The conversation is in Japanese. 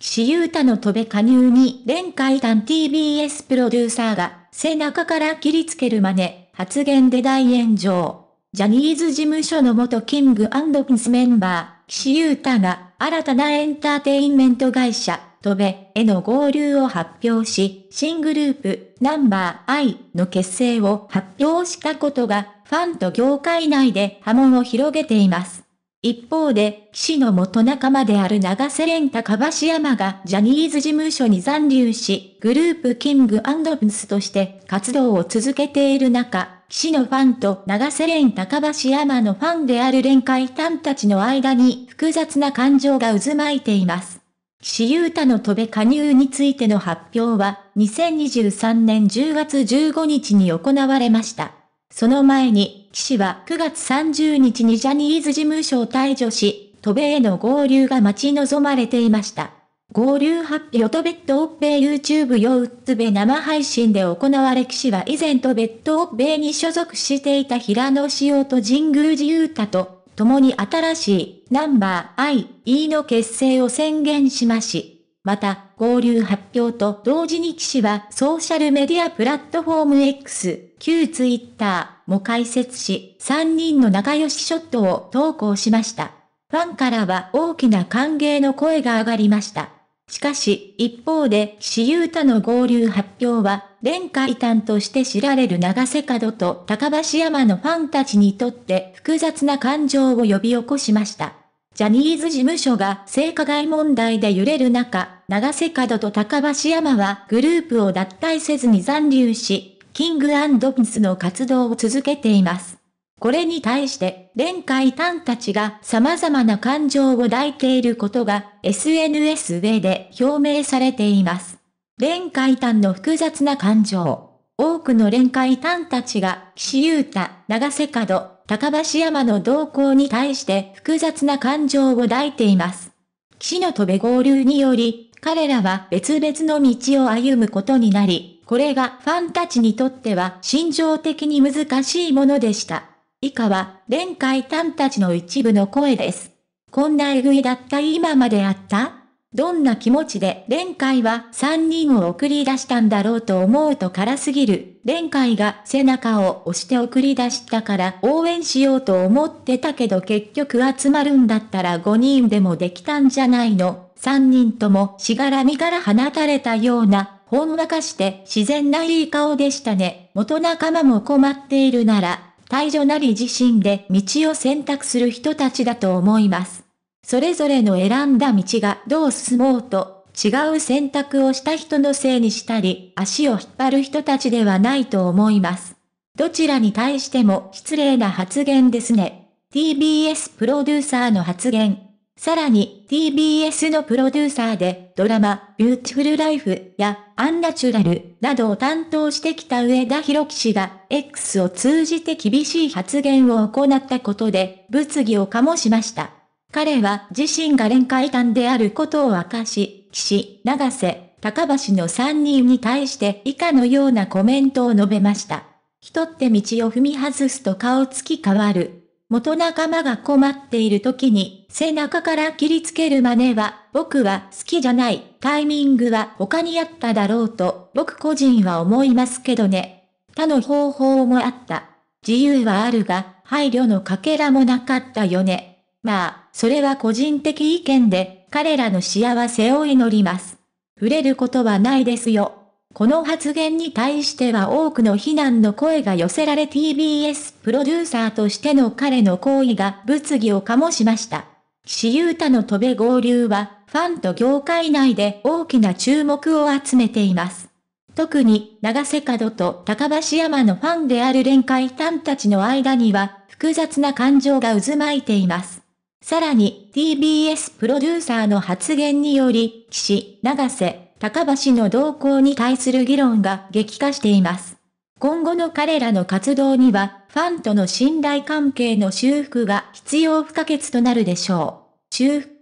岸優太の飛べ加入に、連会団 TBS プロデューサーが、背中から切りつける真似、発言で大炎上。ジャニーズ事務所の元キングピンスメンバー、岸優太が、新たなエンターテインメント会社、トベ、への合流を発表し、新グループ、ナンバー I の結成を発表したことが、ファンと業界内で波紋を広げています。一方で、騎士の元仲間である長瀬廉高橋山がジャニーズ事務所に残留し、グループキングブスとして活動を続けている中、騎士のファンと長瀬廉高橋山のファンである連会団たちの間に複雑な感情が渦巻いています。騎士ユータの飛べ加入についての発表は、2023年10月15日に行われました。その前に、岸は9月30日にジャニーズ事務所を退除し、渡米への合流が待ち望まれていました。合流発表と別途オッペイ YouTube 用うっつべ生配信で行われ岸は以前と別途オッペイに所属していた平野紫と神宮寺雄太と、共に新しいナンバー IE の結成を宣言しまし。また、合流発表と同時に士はソーシャルメディアプラットフォーム X、旧ツイッターも開設し、3人の仲良しショットを投稿しました。ファンからは大きな歓迎の声が上がりました。しかし、一方で、岸優太の合流発表は、連海端として知られる長瀬角と高橋山のファンたちにとって複雑な感情を呼び起こしました。ジャニーズ事務所が性加害問題で揺れる中、長瀬角と高橋山はグループを脱退せずに残留し、キングプリンスの活動を続けています。これに対して、連海丹たちが様々な感情を抱いていることが SNS 上で表明されています。連海丹の複雑な感情。多くの連海丹たちが岸優太、長瀬角、高橋山の動向に対して複雑な感情を抱いています。岸の戸部合流により、彼らは別々の道を歩むことになり、これがファンたちにとっては心情的に難しいものでした。以下は、連海丹たちの一部の声です。こんなえぐいだった今まであったどんな気持ちで、連海は3人を送り出したんだろうと思うと辛すぎる。連海が背中を押して送り出したから応援しようと思ってたけど結局集まるんだったら5人でもできたんじゃないの。3人ともしがらみから放たれたような、ほんわかして自然ないい顔でしたね。元仲間も困っているなら、退場なり自身で道を選択する人たちだと思います。それぞれの選んだ道がどう進もうと、違う選択をした人のせいにしたり、足を引っ張る人たちではないと思います。どちらに対しても失礼な発言ですね。TBS プロデューサーの発言。さらに TBS のプロデューサーでドラマビューティフルライフやアンナチュラルなどを担当してきた上田博樹氏が X を通じて厳しい発言を行ったことで物議を醸しました。彼は自身が連海談であることを明かし、岸、長瀬、高橋の3人に対して以下のようなコメントを述べました。人って道を踏み外すと顔つき変わる。元仲間が困っている時に背中から切りつける真似は僕は好きじゃない。タイミングは他にあっただろうと僕個人は思いますけどね。他の方法もあった。自由はあるが配慮のかけらもなかったよね。まあ、それは個人的意見で、彼らの幸せを祈ります。触れることはないですよ。この発言に対しては多くの非難の声が寄せられ TBS プロデューサーとしての彼の行為が物議を醸しました。岸優太の戸部合流は、ファンと業界内で大きな注目を集めています。特に、長瀬角と高橋山のファンである連会団たちの間には、複雑な感情が渦巻いています。さらに TBS プロデューサーの発言により、岸、長瀬、高橋の動向に対する議論が激化しています。今後の彼らの活動には、ファンとの信頼関係の修復が必要不可欠となるでしょう。修復